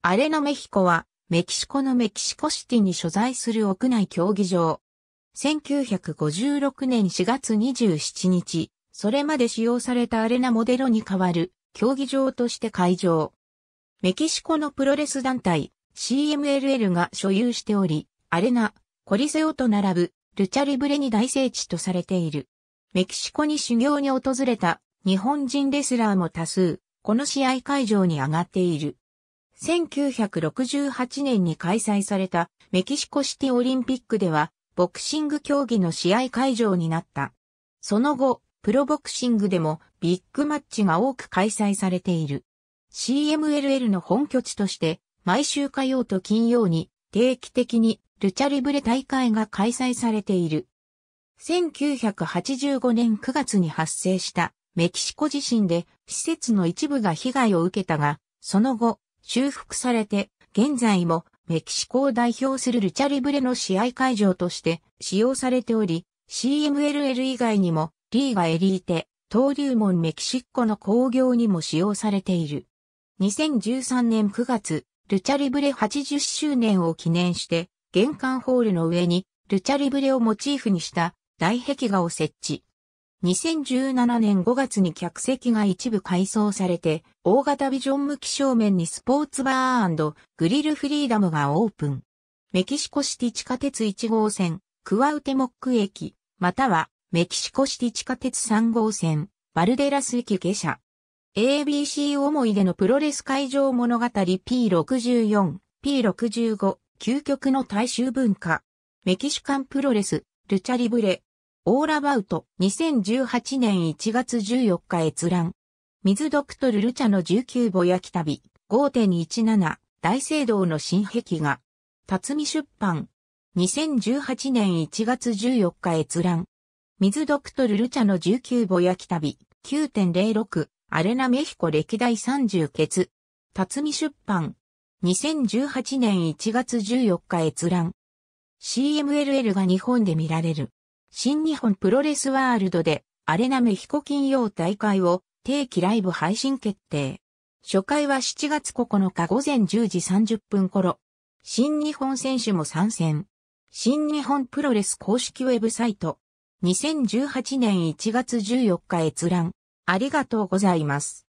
アレナメヒコは、メキシコのメキシコシティに所在する屋内競技場。1956年4月27日、それまで使用されたアレナモデロに代わる競技場として会場。メキシコのプロレス団体 CMLL が所有しており、アレナ、コリセオと並ぶルチャリブレに大聖地とされている。メキシコに修行に訪れた日本人レスラーも多数、この試合会場に上がっている。1968年に開催されたメキシコシティオリンピックではボクシング競技の試合会場になった。その後、プロボクシングでもビッグマッチが多く開催されている。CMLL の本拠地として毎週火曜と金曜に定期的にルチャリブレ大会が開催されている。1985年9月に発生したメキシコ地震で施設の一部が被害を受けたが、その後、修復されて、現在もメキシコを代表するルチャリブレの試合会場として使用されており、CMLL 以外にもリーガエリーテ、登竜門メキシコの工業にも使用されている。2013年9月、ルチャリブレ80周年を記念して、玄関ホールの上にルチャリブレをモチーフにした大壁画を設置。2017年5月に客席が一部改装されて、大型ビジョン向き正面にスポーツバーグリルフリーダムがオープン。メキシコシティ地下鉄1号線、クワウテモック駅、またはメキシコシティ地下鉄3号線、バルデラス駅下車。ABC 思い出のプロレス会場物語 P64、P65、究極の大衆文化。メキシカンプロレス、ルチャリブレ、オーラバウト2018年1月14日閲覧。水ドクトルルチャの19ぼやき旅5.17大聖堂の新壁画。辰巳出版。2018年1月14日閲覧。水ドクトルルチャの19ぼやき旅9.06アレナメヒコ歴代30決。辰巳出版。2018年1月14日閲覧。CMLL が日本で見られる。新日本プロレスワールドで、アレナメヒコ金曜大会を定期ライブ配信決定。初回は7月9日午前10時30分頃。新日本選手も参戦。新日本プロレス公式ウェブサイト。2018年1月14日閲覧。ありがとうございます。